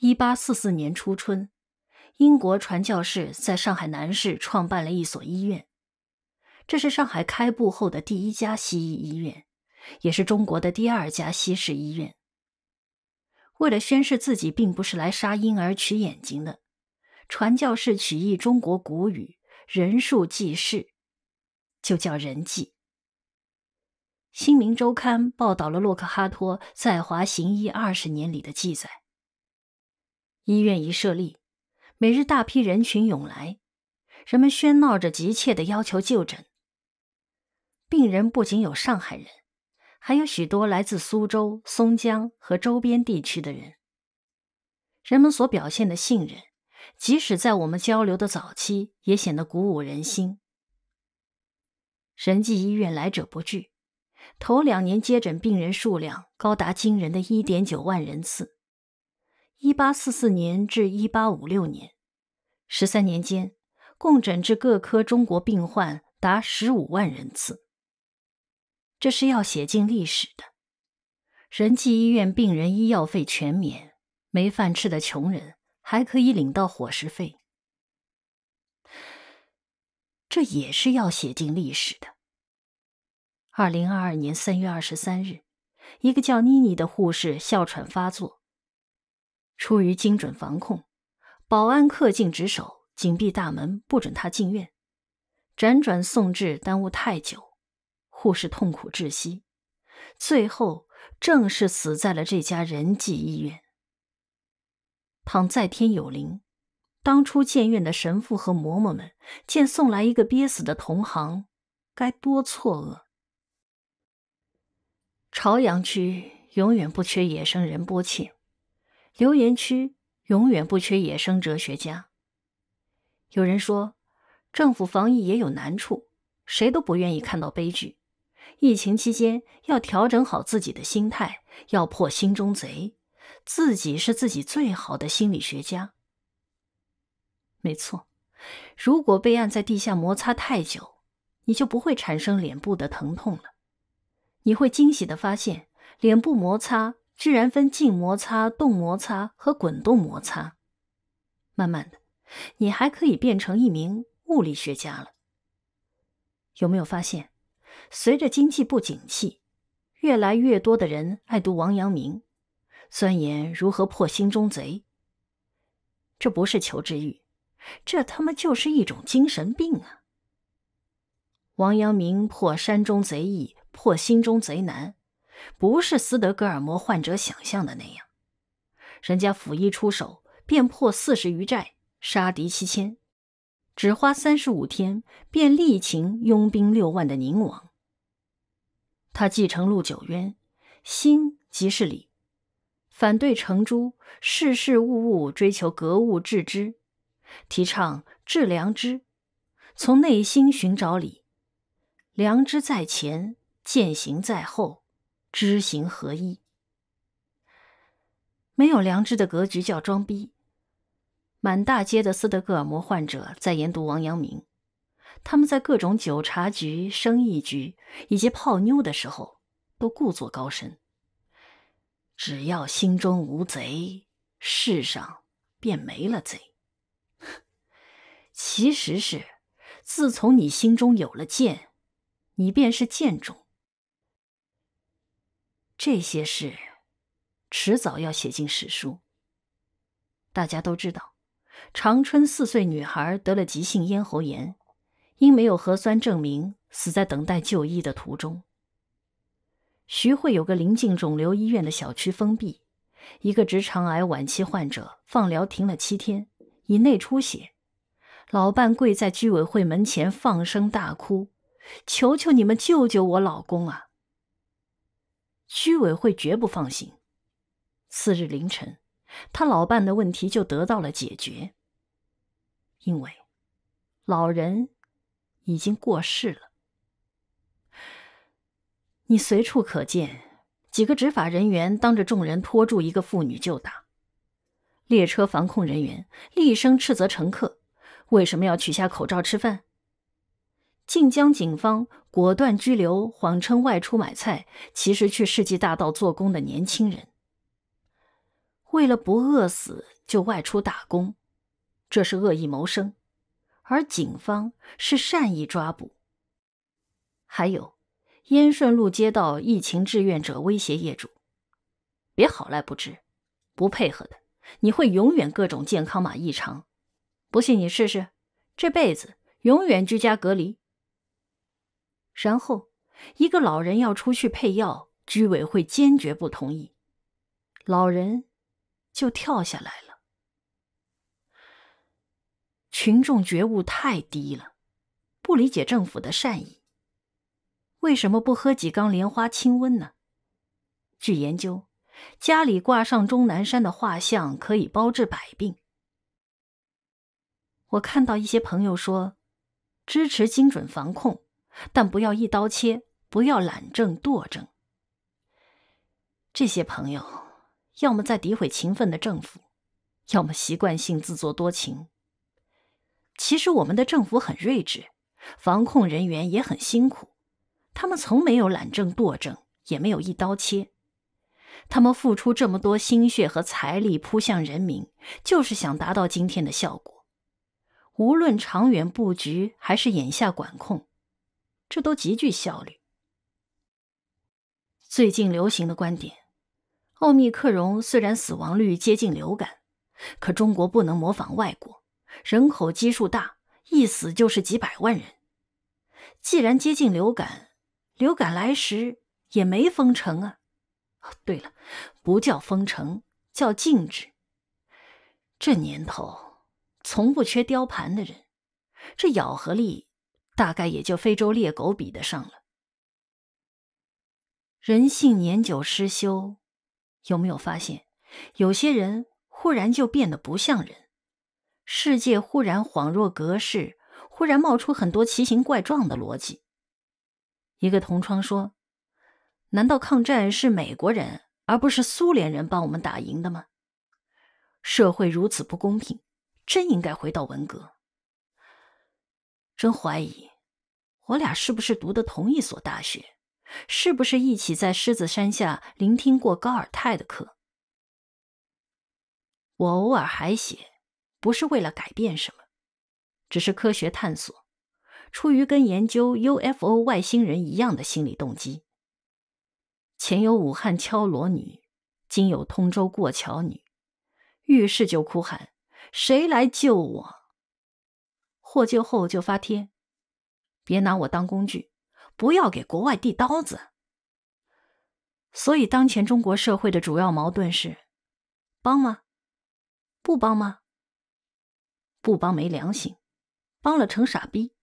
一八四四年初春，英国传教士在上海南市创办了一所医院，这是上海开埠后的第一家西医医院，也是中国的第二家西式医院。为了宣示自己并不是来杀婴儿取眼睛的，传教士取意中国古语“人数济世”，就叫人济。《新民周刊》报道了洛克哈托在华行医二十年里的记载。医院一设立，每日大批人群涌来，人们喧闹着、急切的要求就诊。病人不仅有上海人，还有许多来自苏州、松江和周边地区的人。人们所表现的信任，即使在我们交流的早期，也显得鼓舞人心。仁济医院来者不拒，头两年接诊病人数量高达惊人的一点九万人次。一八四四年至一八五六年，十三年间，共诊治各科中国病患达十五万人次。这是要写进历史的。仁济医院病人医药费全免，没饭吃的穷人还可以领到伙食费，这也是要写进历史的。二零二二年三月二十三日，一个叫妮妮的护士哮喘发作。出于精准防控，保安恪尽职守，紧闭大门，不准他进院。辗转送治耽误太久，护士痛苦窒息，最后正是死在了这家仁济医院。倘在天有灵，当初建院的神父和嬷嬷们见送来一个憋死的同行，该多错愕！朝阳区永远不缺野生人波切。留言区永远不缺野生哲学家。有人说，政府防疫也有难处，谁都不愿意看到悲剧。疫情期间要调整好自己的心态，要破心中贼，自己是自己最好的心理学家。没错，如果被按在地下摩擦太久，你就不会产生脸部的疼痛了，你会惊喜的发现脸部摩擦。居然分静摩擦、动摩擦和滚动摩擦。慢慢的，你还可以变成一名物理学家了。有没有发现，随着经济不景气，越来越多的人爱读王阳明，钻研如何破心中贼。这不是求知欲，这他妈就是一种精神病啊！王阳明破山中贼易，破心中贼难。不是斯德哥尔摩患者想象的那样，人家府一出手便破四十余寨，杀敌七千，只花三十五天便力擒拥兵六万的宁王。他继承陆九渊，心即是理，反对程朱，事事物物追求格物致知，提倡致良知，从内心寻找理，良知在前，践行在后。知行合一，没有良知的格局叫装逼。满大街的斯德哥尔摩患者在研读王阳明，他们在各种酒茶局、生意局以及泡妞的时候，都故作高深。只要心中无贼，世上便没了贼。其实是，自从你心中有了剑，你便是剑种。这些事，迟早要写进史书。大家都知道，长春四岁女孩得了急性咽喉炎，因没有核酸证明，死在等待就医的途中。徐汇有个临近肿瘤医院的小区封闭，一个直肠癌晚期患者放疗停了七天，以内出血，老伴跪在居委会门前放声大哭，求求你们救救我老公啊！居委会绝不放心。次日凌晨，他老伴的问题就得到了解决，因为老人已经过世了。你随处可见几个执法人员当着众人拖住一个妇女就打；列车防控人员厉声斥责乘客：“为什么要取下口罩吃饭？”晋江警方。果断拘留，谎称外出买菜，其实去世纪大道做工的年轻人，为了不饿死就外出打工，这是恶意谋生，而警方是善意抓捕。还有，燕顺路街道疫情志愿者威胁业主：“别好赖不知，不配合的，你会永远各种健康码异常。不信你试试，这辈子永远居家隔离。”然后，一个老人要出去配药，居委会坚决不同意，老人就跳下来了。群众觉悟太低了，不理解政府的善意。为什么不喝几缸莲花清瘟呢？据研究，家里挂上钟南山的画像可以包治百病。我看到一些朋友说，支持精准防控。但不要一刀切，不要懒政惰政。这些朋友，要么在诋毁勤奋的政府，要么习惯性自作多情。其实我们的政府很睿智，防控人员也很辛苦，他们从没有懒政惰政，也没有一刀切。他们付出这么多心血和财力扑向人民，就是想达到今天的效果。无论长远布局还是眼下管控。这都极具效率。最近流行的观点，奥密克戎虽然死亡率接近流感，可中国不能模仿外国，人口基数大，一死就是几百万人。既然接近流感，流感来时也没封城啊。对了，不叫封城，叫禁止。这年头，从不缺雕盘的人，这咬合力。大概也就非洲猎狗比得上了。人性年久失修，有没有发现有些人忽然就变得不像人？世界忽然恍若隔世，忽然冒出很多奇形怪状的逻辑。一个同窗说：“难道抗战是美国人而不是苏联人帮我们打赢的吗？”社会如此不公平，真应该回到文革。真怀疑。我俩是不是读的同一所大学？是不是一起在狮子山下聆听过高尔泰的课？我偶尔还写，不是为了改变什么，只是科学探索，出于跟研究 UFO 外星人一样的心理动机。前有武汉敲锣女，今有通州过桥女，遇事就哭喊：“谁来救我？”获救后就发帖。别拿我当工具，不要给国外递刀子。所以，当前中国社会的主要矛盾是：帮吗？不帮吗？不帮没良心，帮了成傻逼。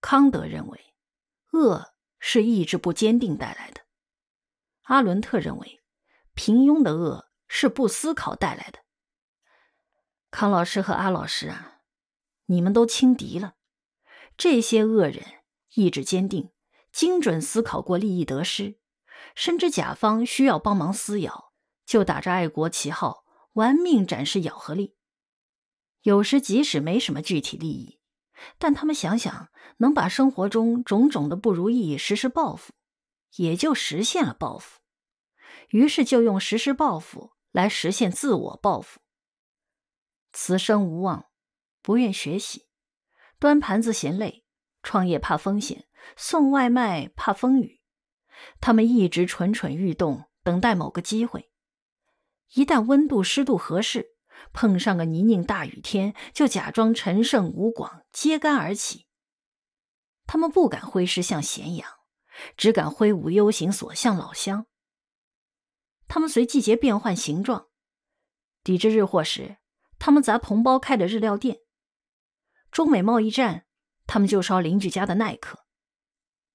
康德认为，恶是意志不坚定带来的；阿伦特认为，平庸的恶是不思考带来的。康老师和阿老师啊，你们都轻敌了。这些恶人意志坚定，精准思考过利益得失，深知甲方需要帮忙撕咬，就打着爱国旗号，玩命展示咬合力。有时即使没什么具体利益，但他们想想能把生活中种种的不如意实施报复，也就实现了报复，于是就用实施报复来实现自我报复。此生无望，不愿学习。端盘子嫌累，创业怕风险，送外卖怕风雨。他们一直蠢蠢欲动，等待某个机会。一旦温度湿度合适，碰上个泥泞大雨天，就假装陈胜吴广揭竿而起。他们不敢挥师向咸阳，只敢挥舞 U 型锁向老乡。他们随季节变换形状，抵制日货时，他们砸同胞开的日料店。中美贸易战，他们就烧邻居家的耐克；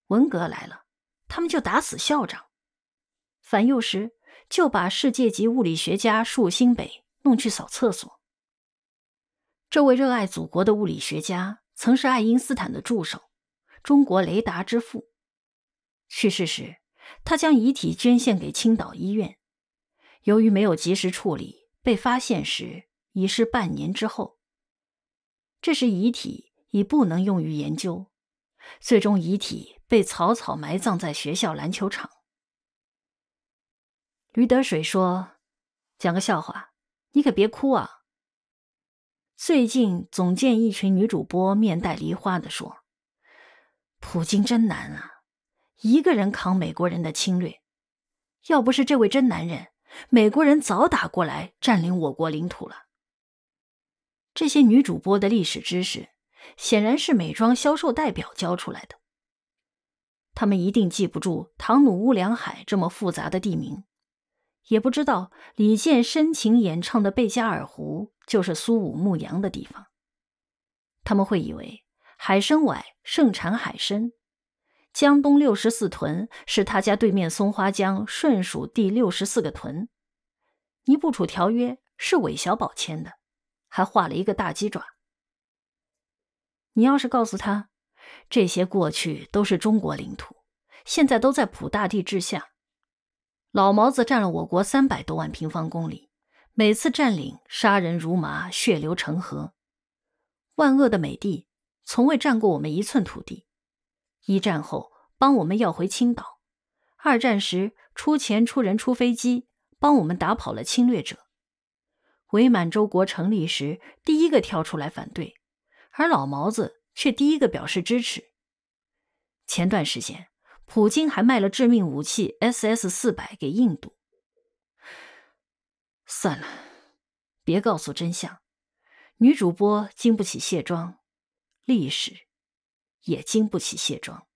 文革来了，他们就打死校长；反右时，就把世界级物理学家树新北弄去扫厕所。这位热爱祖国的物理学家曾是爱因斯坦的助手，中国雷达之父。去世时，他将遗体捐献给青岛医院。由于没有及时处理，被发现时已是半年之后。这时，遗体已不能用于研究，最终遗体被草草埋葬在学校篮球场。吕德水说：“讲个笑话，你可别哭啊！”最近总见一群女主播面带梨花的说：“普京真难啊，一个人扛美国人的侵略，要不是这位真男人，美国人早打过来占领我国领土了。”这些女主播的历史知识，显然是美妆销售代表教出来的。他们一定记不住唐努乌梁海这么复杂的地名，也不知道李健深情演唱的贝加尔湖就是苏武牧羊的地方。他们会以为海参崴盛产海参，江东六十四屯是他家对面松花江顺属第六十四个屯，尼布楚条约是韦小宝签的。还画了一个大鸡爪。你要是告诉他，这些过去都是中国领土，现在都在普大帝治下，老毛子占了我国三百多万平方公里，每次占领杀人如麻，血流成河。万恶的美帝从未占过我们一寸土地。一战后帮我们要回青岛，二战时出钱出人出飞机帮我们打跑了侵略者。伪满洲国成立时，第一个跳出来反对，而老毛子却第一个表示支持。前段时间，普京还卖了致命武器 Ss 四百给印度。算了，别告诉真相。女主播经不起卸妆，历史也经不起卸妆。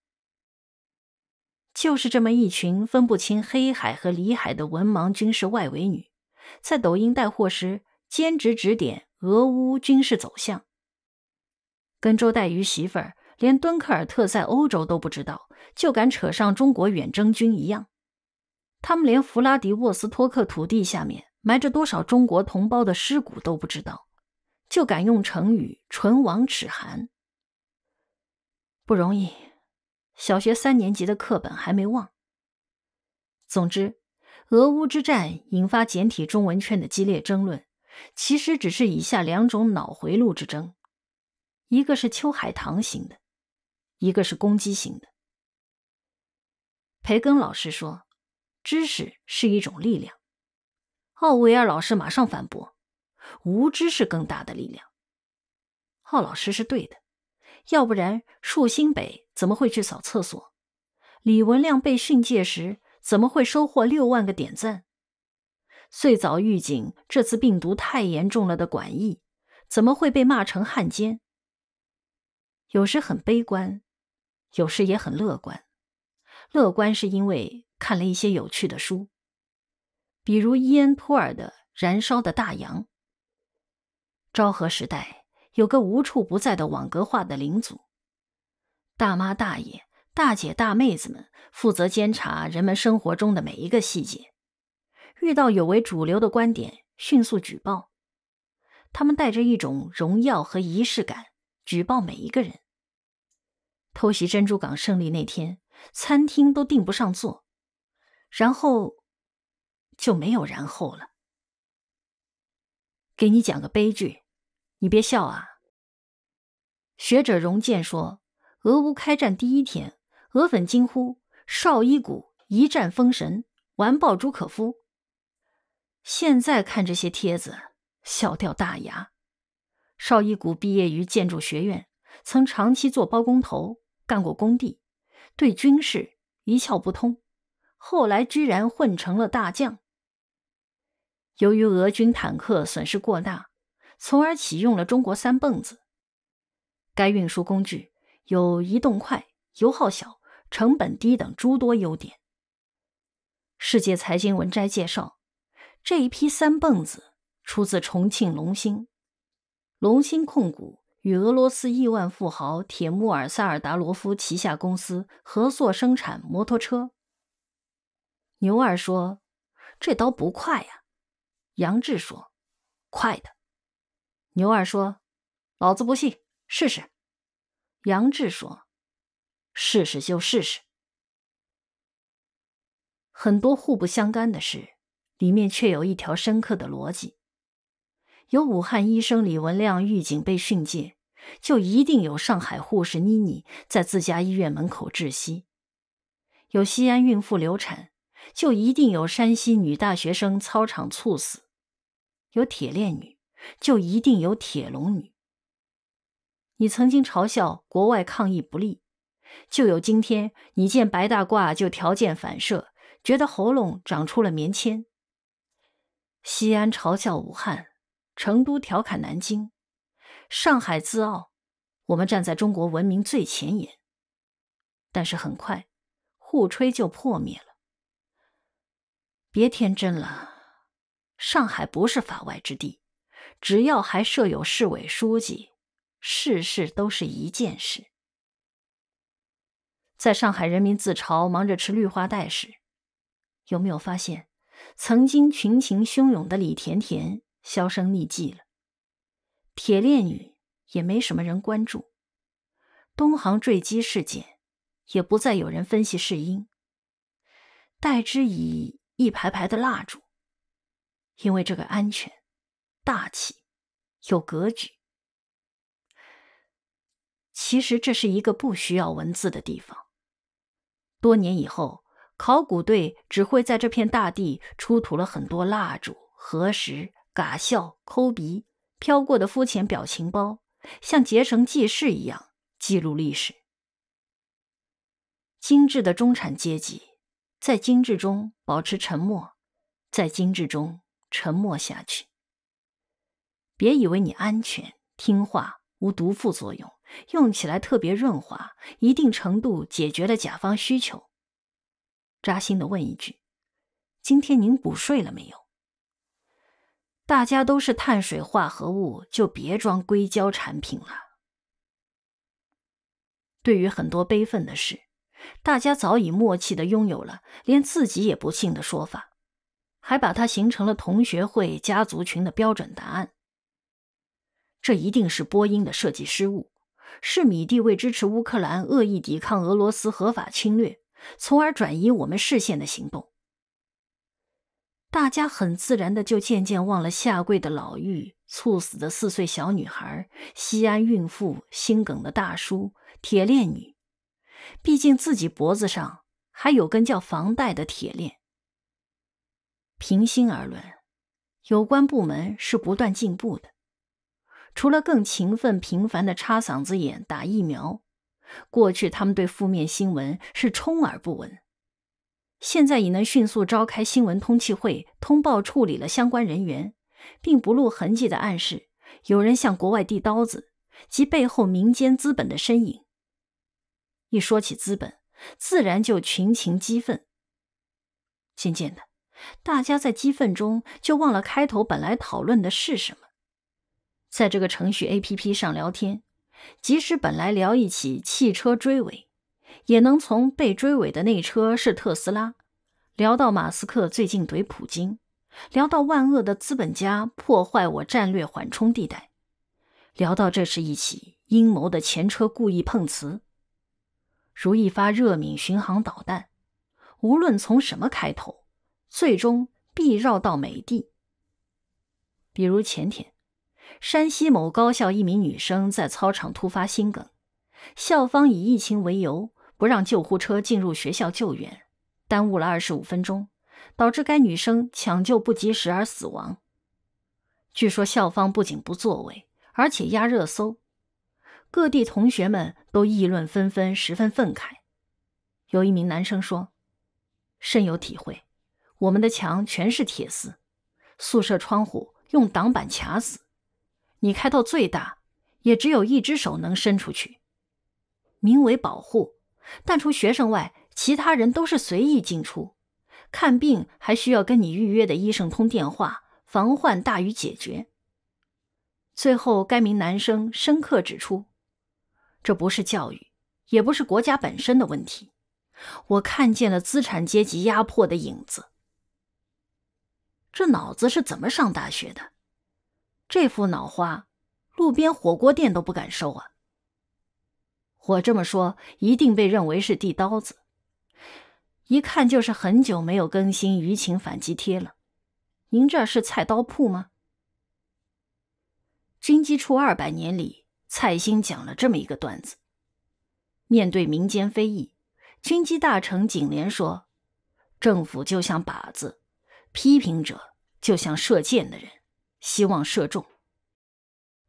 就是这么一群分不清黑海和里海的文盲军事外围女。在抖音带货时，兼职指点俄乌军事走向，跟周带鱼媳妇儿连敦刻尔特在欧洲都不知道，就敢扯上中国远征军一样。他们连弗拉迪沃斯托克土地下面埋着多少中国同胞的尸骨都不知道，就敢用成语“唇亡齿寒”。不容易，小学三年级的课本还没忘。总之。俄乌之战引发简体中文圈的激烈争论，其实只是以下两种脑回路之争：一个是秋海棠型的，一个是攻击型的。培根老师说：“知识是一种力量。”奥维尔老师马上反驳：“无知是更大的力量。”奥老师是对的，要不然树新北怎么会去扫厕所？李文亮被训诫时。怎么会收获六万个点赞？最早预警这次病毒太严重了的管义，怎么会被骂成汉奸？有时很悲观，有时也很乐观。乐观是因为看了一些有趣的书，比如伊恩·托尔的《燃烧的大洋》。昭和时代有个无处不在的网格化的领主，大妈大爷。大姐大妹子们负责监察人们生活中的每一个细节，遇到有违主流的观点，迅速举报。他们带着一种荣耀和仪式感举报每一个人。偷袭珍珠港胜利那天，餐厅都订不上座，然后就没有然后了。给你讲个悲剧，你别笑啊。学者荣建说，俄乌开战第一天。俄粉惊呼：“邵伊古一战封神，完爆朱可夫。”现在看这些帖子，笑掉大牙。邵一古毕业于建筑学院，曾长期做包工头，干过工地，对军事一窍不通。后来居然混成了大将。由于俄军坦克损失过大，从而启用了中国三蹦子。该运输工具有移动快、油耗小。成本低等诸多优点。世界财经文摘介绍，这一批三蹦子出自重庆龙兴，龙兴控股与俄罗斯亿万富豪铁木尔·萨尔达罗夫旗下公司合作生产摩托车。牛二说：“这刀不快呀。”杨志说：“快的。”牛二说：“老子不信，试试。”杨志说。试试就试试。很多互不相干的事，里面却有一条深刻的逻辑：有武汉医生李文亮预警被训诫，就一定有上海护士妮妮在自家医院门口窒息；有西安孕妇流产，就一定有山西女大学生操场猝死；有铁链女，就一定有铁笼女。你曾经嘲笑国外抗疫不利，就有今天，你见白大褂就条件反射，觉得喉咙长出了棉签。西安嘲笑武汉，成都调侃南京，上海自傲，我们站在中国文明最前沿。但是很快，互吹就破灭了。别天真了，上海不是法外之地，只要还设有市委书记，事事都是一件事。在上海人民自嘲忙着吃绿化带时，有没有发现，曾经群情汹涌的李甜甜销声匿迹了？铁链女也没什么人关注，东航坠机事件也不再有人分析事因，代之以一排排的蜡烛，因为这个安全、大气、有格局。其实这是一个不需要文字的地方。多年以后，考古队只会在这片大地出土了很多蜡烛、核石、嘎笑、抠鼻、飘过的肤浅表情包，像结绳记事一样记录历史。精致的中产阶级，在精致中保持沉默，在精致中沉默下去。别以为你安全、听话、无毒副作用。用起来特别润滑，一定程度解决了甲方需求。扎心的问一句：今天您补睡了没有？大家都是碳水化合物，就别装硅胶产品了。对于很多悲愤的事，大家早已默契的拥有了连自己也不信的说法，还把它形成了同学会家族群的标准答案。这一定是波音的设计失误。是米蒂为支持乌克兰恶意抵抗俄罗斯合法侵略，从而转移我们视线的行动。大家很自然的就渐渐忘了下跪的老妪、猝死的四岁小女孩、西安孕妇心梗的大叔、铁链女。毕竟自己脖子上还有根叫房贷的铁链。平心而论，有关部门是不断进步的。除了更勤奋、频繁的插嗓子眼、打疫苗，过去他们对负面新闻是充耳不闻，现在已能迅速召开新闻通气会，通报处理了相关人员，并不露痕迹的暗示有人向国外递刀子及背后民间资本的身影。一说起资本，自然就群情激愤。渐渐的，大家在激愤中就忘了开头本来讨论的是什么。在这个程序 A P P 上聊天，即使本来聊一起汽车追尾，也能从被追尾的那车是特斯拉，聊到马斯克最近怼普京，聊到万恶的资本家破坏我战略缓冲地带，聊到这是一起阴谋的前车故意碰瓷，如一发热敏巡航导弹，无论从什么开头，最终必绕到美帝。比如前天。山西某高校一名女生在操场突发心梗，校方以疫情为由不让救护车进入学校救援，耽误了二十五分钟，导致该女生抢救不及时而死亡。据说校方不仅不作为，而且压热搜，各地同学们都议论纷纷，十分愤慨。有一名男生说：“深有体会，我们的墙全是铁丝，宿舍窗户用挡板卡死。”你开到最大，也只有一只手能伸出去。名为保护，但除学生外，其他人都是随意进出。看病还需要跟你预约的医生通电话，防患大于解决。最后，该名男生深刻指出：“这不是教育，也不是国家本身的问题，我看见了资产阶级压迫的影子。”这脑子是怎么上大学的？这副脑花，路边火锅店都不敢收啊！我这么说，一定被认为是递刀子。一看就是很久没有更新舆情反击贴了。您这是菜刀铺吗？军机处二百年里，蔡兴讲了这么一个段子：面对民间非议，军机大臣景莲说：“政府就像靶子，批评者就像射箭的人。”希望射中。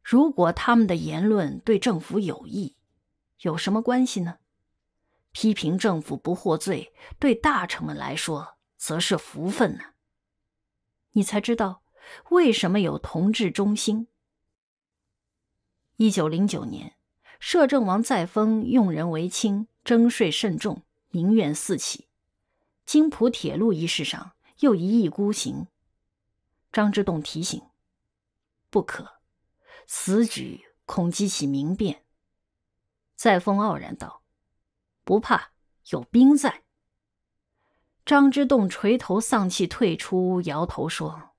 如果他们的言论对政府有益，有什么关系呢？批评政府不获罪，对大臣们来说则是福分呢。你才知道为什么有同治中兴。一九零九年，摄政王载沣用人为亲，征税甚重，民怨四起。京浦铁路一事上又一意孤行，张之洞提醒。不可，此举恐激起民变。载沣傲然道：“不怕，有兵在。”张之洞垂头丧气退出，摇头说：“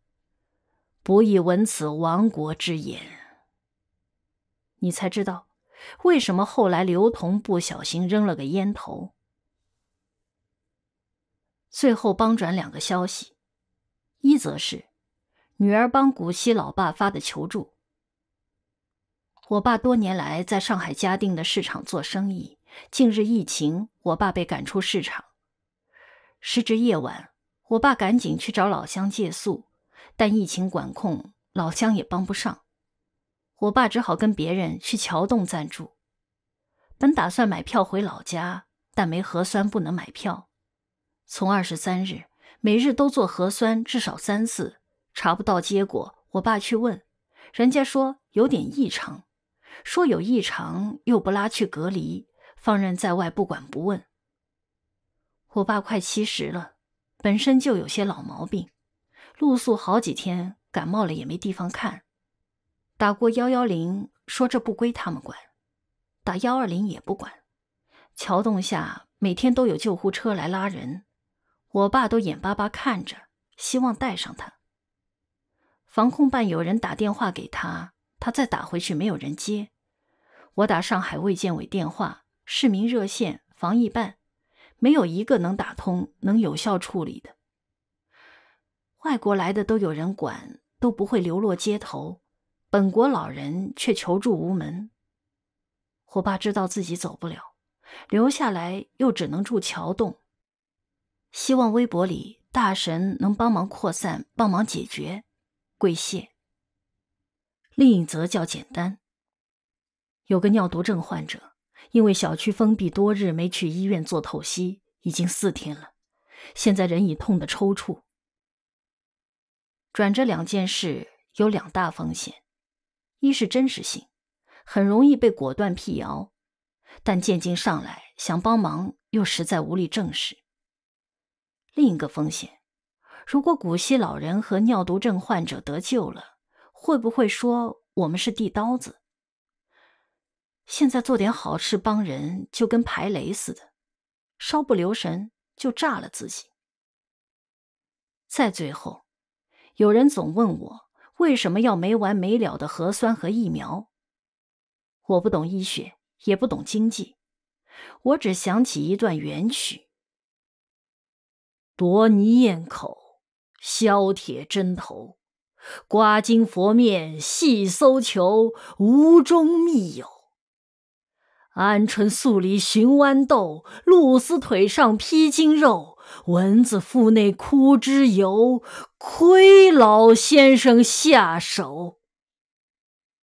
不易闻此亡国之言。”你才知道为什么后来刘同不小心扔了个烟头。最后帮转两个消息，一则是。女儿帮古稀老爸发的求助。我爸多年来在上海嘉定的市场做生意，近日疫情，我爸被赶出市场。时值夜晚，我爸赶紧去找老乡借宿，但疫情管控，老乡也帮不上。我爸只好跟别人去桥洞暂住。本打算买票回老家，但没核酸不能买票。从二十三日每日都做核酸，至少三次。查不到结果，我爸去问，人家说有点异常，说有异常又不拉去隔离，放任在外不管不问。我爸快七十了，本身就有些老毛病，露宿好几天，感冒了也没地方看。打过幺幺零，说这不归他们管，打幺二零也不管。桥洞下每天都有救护车来拉人，我爸都眼巴巴看着，希望带上他。防控办有人打电话给他，他再打回去没有人接。我打上海卫健委电话、市民热线、防疫办，没有一个能打通、能有效处理的。外国来的都有人管，都不会流落街头；本国老人却求助无门。我爸知道自己走不了，留下来又只能住桥洞，希望微博里大神能帮忙扩散、帮忙解决。跪谢。另一则较简单。有个尿毒症患者，因为小区封闭多日没去医院做透析，已经四天了，现在人已痛得抽搐。转这两件事有两大风险：一是真实性，很容易被果断辟谣；但渐晶上来想帮忙，又实在无力证实。另一个风险。如果古稀老人和尿毒症患者得救了，会不会说我们是递刀子？现在做点好事帮人，就跟排雷似的，稍不留神就炸了自己。再最后，有人总问我为什么要没完没了的核酸和疫苗。我不懂医学，也不懂经济，我只想起一段原曲：夺泥咽口。削铁针头，刮金佛面，细搜求无中觅有。鹌鹑宿里寻豌豆，鹭鸶腿上披筋肉，蚊子腹内枯枝油，亏老先生下手。